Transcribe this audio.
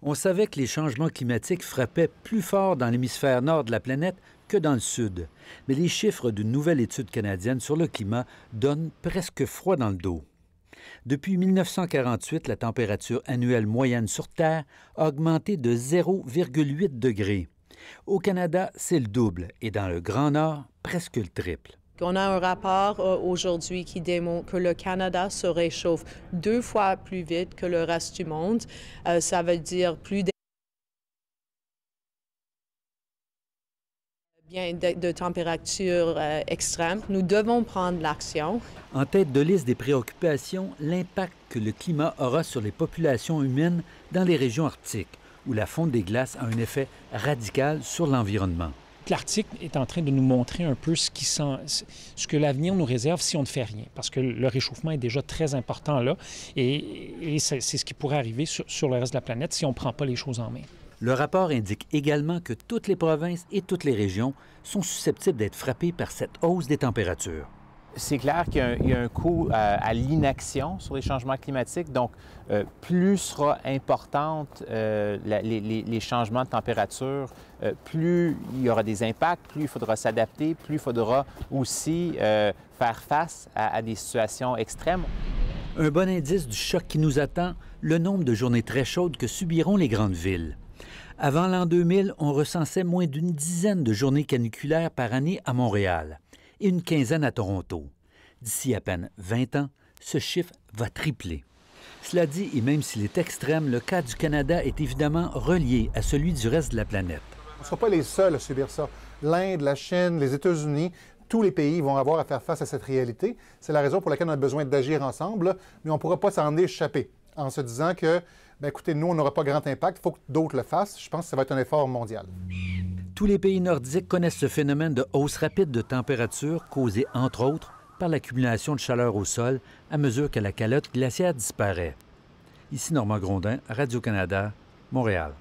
On savait que les changements climatiques frappaient plus fort dans l'hémisphère nord de la planète que dans le sud, mais les chiffres d'une nouvelle étude canadienne sur le climat donnent presque froid dans le dos. Depuis 1948, la température annuelle moyenne sur Terre a augmenté de 0,8 degrés. Au Canada, c'est le double et dans le Grand Nord, presque le triple. On a un rapport euh, aujourd'hui qui démontre que le Canada se réchauffe deux fois plus vite que le reste du monde. Euh, ça veut dire plus de... Bien de, température euh, extrême. Nous devons prendre l'action. En tête de liste des préoccupations, l'impact que le climat aura sur les populations humaines dans les régions arctiques, où la fonte des glaces a un effet radical sur l'environnement l'article est en train de nous montrer un peu ce, qui ce que l'avenir nous réserve si on ne fait rien, parce que le réchauffement est déjà très important là, et, c'est ce qui pourrait arriver sur, sur, le reste de la planète si on ne prend pas les choses en main. Le rapport indique également que toutes les provinces et toutes les régions sont susceptibles d'être frappées par cette hausse des températures c'est clair qu'il y, a un coût euh, à l'inaction sur les changements climatiques. Donc, euh, plus sera importante euh, les, changements de température, plus il y aura des impacts, plus il faudra s'adapter, plus il faudra aussi faire face à des situations extrêmes. Un bon indice du choc qui nous attend, le nombre de journées très chaudes que subiront les grandes villes. Avant l'an 2000, on recensait moins d'une dizaine de journées caniculaires par année à Montréal une quinzaine à Toronto. D'ici à peine 20 ans, ce chiffre va tripler. Cela dit, et même s'il est extrême, le cas du Canada est évidemment relié à celui du reste de la planète. On ne sera pas les seuls à subir ça. L'Inde, la Chine, les États-Unis, tous les pays vont avoir à faire face à cette réalité. C'est la raison pour laquelle on a besoin d'agir ensemble, mais on ne pourra pas s'en échapper en se disant que, ben écoutez, nous, on n'aura pas grand impact, il faut que d'autres le fassent. Je pense que ça va être un effort mondial. Tous les pays nordiques connaissent ce phénomène de hausse rapide de température causée, entre autres, par l'accumulation de chaleur au sol à mesure que la calotte glaciaire disparaît. Ici Normand Grondin, Radio-Canada, Montréal.